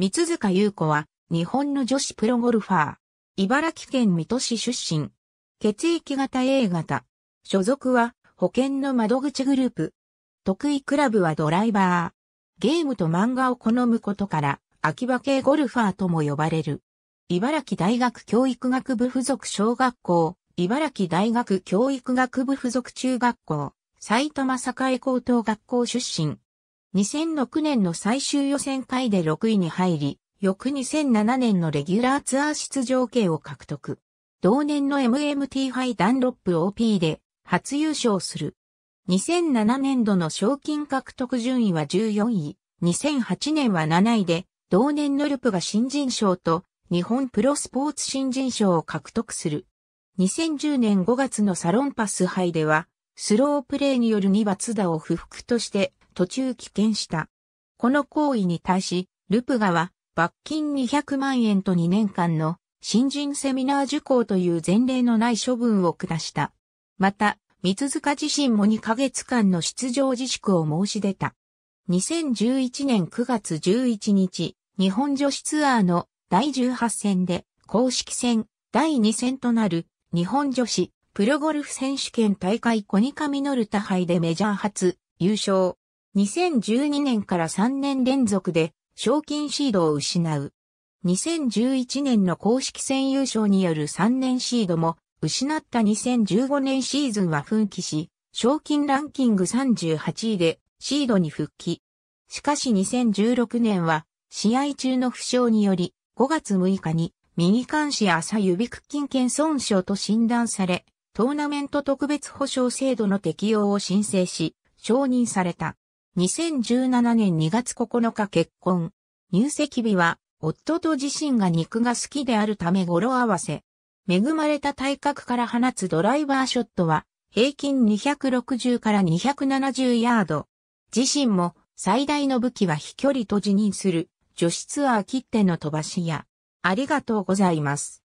三塚優子は、日本の女子プロゴルファー。茨城県水戸市出身。血液型 A 型。所属は、保険の窓口グループ。得意クラブはドライバー。ゲームと漫画を好むことから、秋葉系ゴルファーとも呼ばれる。茨城大学教育学部附属小学校、茨城大学教育学部附属中学校、埼玉栄高等学校出身。2006年の最終予選会で6位に入り、翌2007年のレギュラーツアー出場権を獲得。同年の MMT 杯ダンロップ OP で初優勝する。2007年度の賞金獲得順位は14位、2008年は7位で、同年のルプが新人賞と日本プロスポーツ新人賞を獲得する。2010年5月のサロンパス杯では、スロープレーによる2罰打を不服として途中棄権した。この行為に対し、ルプガは罰金200万円と2年間の新人セミナー受講という前例のない処分を下した。また、三塚自身も2ヶ月間の出場自粛を申し出た。2011年9月11日、日本女子ツアーの第18戦で公式戦第2戦となる日本女子プロゴルフ選手権大会コニカミノルタ杯でメジャー初優勝。2012年から3年連続で賞金シードを失う。2011年の公式戦優勝による3年シードも失った2015年シーズンは奮起し、賞金ランキング38位でシードに復帰。しかし2016年は試合中の負傷により5月6日に右監視朝指屈筋腱損傷と診断され、トーナメント特別保障制度の適用を申請し、承認された。2017年2月9日結婚。入籍日は、夫と自身が肉が好きであるため語呂合わせ。恵まれた体格から放つドライバーショットは、平均260から270ヤード。自身も、最大の武器は飛距離と自認する、女子ツアー切手の飛ばしや。ありがとうございます。